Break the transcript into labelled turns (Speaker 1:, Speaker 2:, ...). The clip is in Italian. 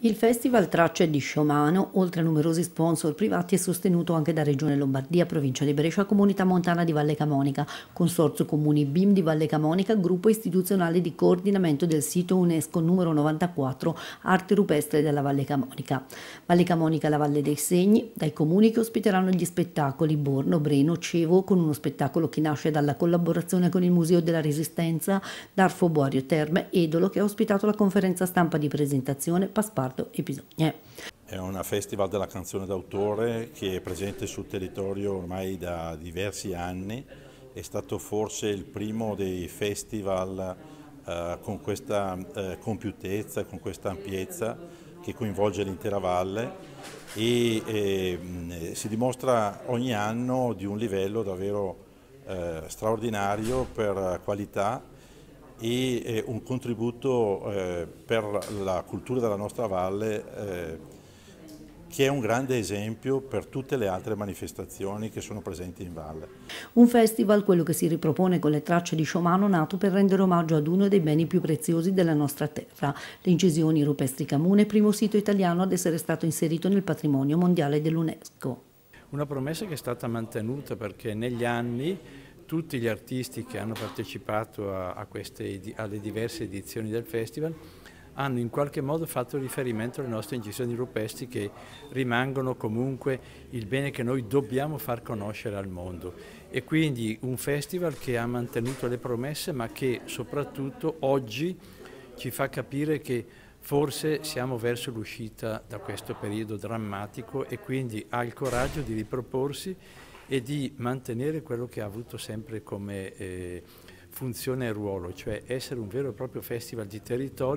Speaker 1: Il Festival Tracce di Sciomano, oltre a numerosi sponsor privati, è sostenuto anche da Regione Lombardia, Provincia di Brescia, Comunità Montana di Valle Camonica, Consorzio Comuni BIM di Valle Camonica, Gruppo Istituzionale di Coordinamento del Sito UNESCO numero 94 Arte Rupestre della Valle Camonica. Valle Camonica la Valle dei Segni, dai comuni che ospiteranno gli spettacoli Borno, Breno, Cevo, con uno spettacolo che nasce dalla collaborazione con il Museo della Resistenza, Darfo Buario Terme, Edolo, che ha ospitato la conferenza stampa di presentazione Pasparto Leonardo e Bisogna.
Speaker 2: È un festival della canzone d'autore che è presente sul territorio ormai da diversi anni, è stato forse il primo dei festival eh, con questa eh, compiutezza, con questa ampiezza che coinvolge l'intera valle e eh, si dimostra ogni anno di un livello davvero eh, straordinario per qualità e eh, un contributo eh, per la cultura della nostra valle eh, che è un grande esempio per tutte le altre manifestazioni che sono presenti in valle.
Speaker 1: Un festival, quello che si ripropone con le tracce di Sciomano, nato per rendere omaggio ad uno dei beni più preziosi della nostra terra, le incisioni rupestri Camune, primo sito italiano ad essere stato inserito nel patrimonio mondiale dell'UNESCO.
Speaker 3: Una promessa che è stata mantenuta perché negli anni tutti gli artisti che hanno partecipato a, a queste, alle diverse edizioni del festival hanno in qualche modo fatto riferimento alle nostre incisioni rupestri che rimangono comunque il bene che noi dobbiamo far conoscere al mondo. E quindi un festival che ha mantenuto le promesse ma che soprattutto oggi ci fa capire che forse siamo verso l'uscita da questo periodo drammatico e quindi ha il coraggio di riproporsi e di mantenere quello che ha avuto sempre come eh, funzione e ruolo, cioè essere un vero e proprio festival di territori.